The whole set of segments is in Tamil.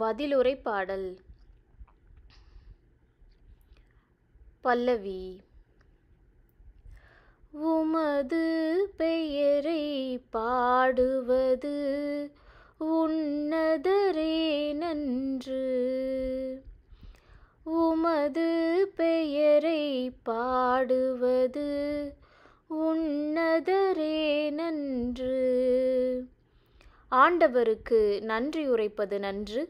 பதிலுரை பாடல் பல்லவி உமது பெயரை பாடுவது உன்னதரே நன்று உமது பெயரை பாடுவது உன்னதரே நன்று ஆண்டவருக்கு நன்றி உரைப்பது நன்று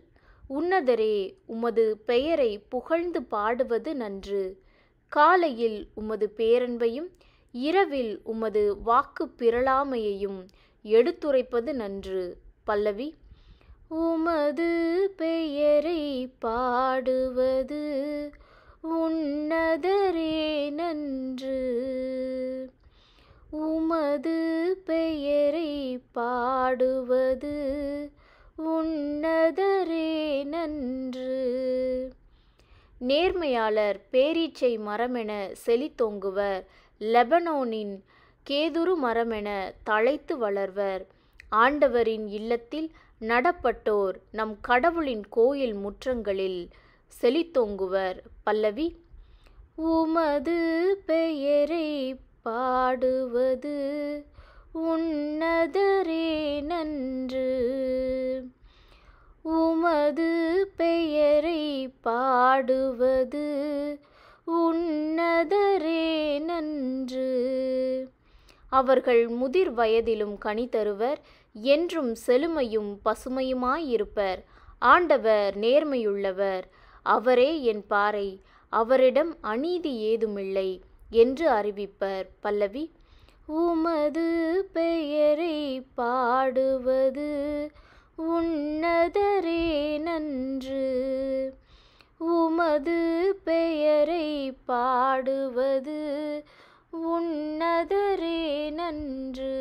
உன்னதரே உமது பெயரை புகழ்ந்து பாடுவது நன்று காலையில் உமது பேரன்பையும் இரவில் உமது வாக்கு பிறழாமையையும் எடுத்துரைப்பது நன்று பல்லவி உமது பெயரை பாடுவது உன்னதரே நன்று உமது பெயரை பாடுவது உன்னதரே நன்று நேர்மையாளர் பேரீச்சை மரமென செழித்தோங்குவர் லெபனோனின் கேதுரு மரமென தழைத்து வளர்வர் ஆண்டவரின் இல்லத்தில் நடப்பட்டோர் நம் கடவுளின் கோயில் முற்றங்களில் செழித்தோங்குவர் பல்லவி உமது பெயரை பாடுவது உன்னதரே நன் உமது பெயரை பாடுவது உன்னதரே நன்று அவர்கள் முதிர் வயதிலும் கனி தருவர் என்றும் செழுமையும் பசுமையுமாயிருப்பர் ஆண்டவர் நேர்மையுள்ளவர் அவரே என் பாறை அவரிடம் அநீதி ஏதுமில்லை என்று அறிவிப்பர் பல்லவி உமது பெயரை பாடுவது உன்னதரே நன்று உமது பெயரை பாடுவது உன்னதரே நன்று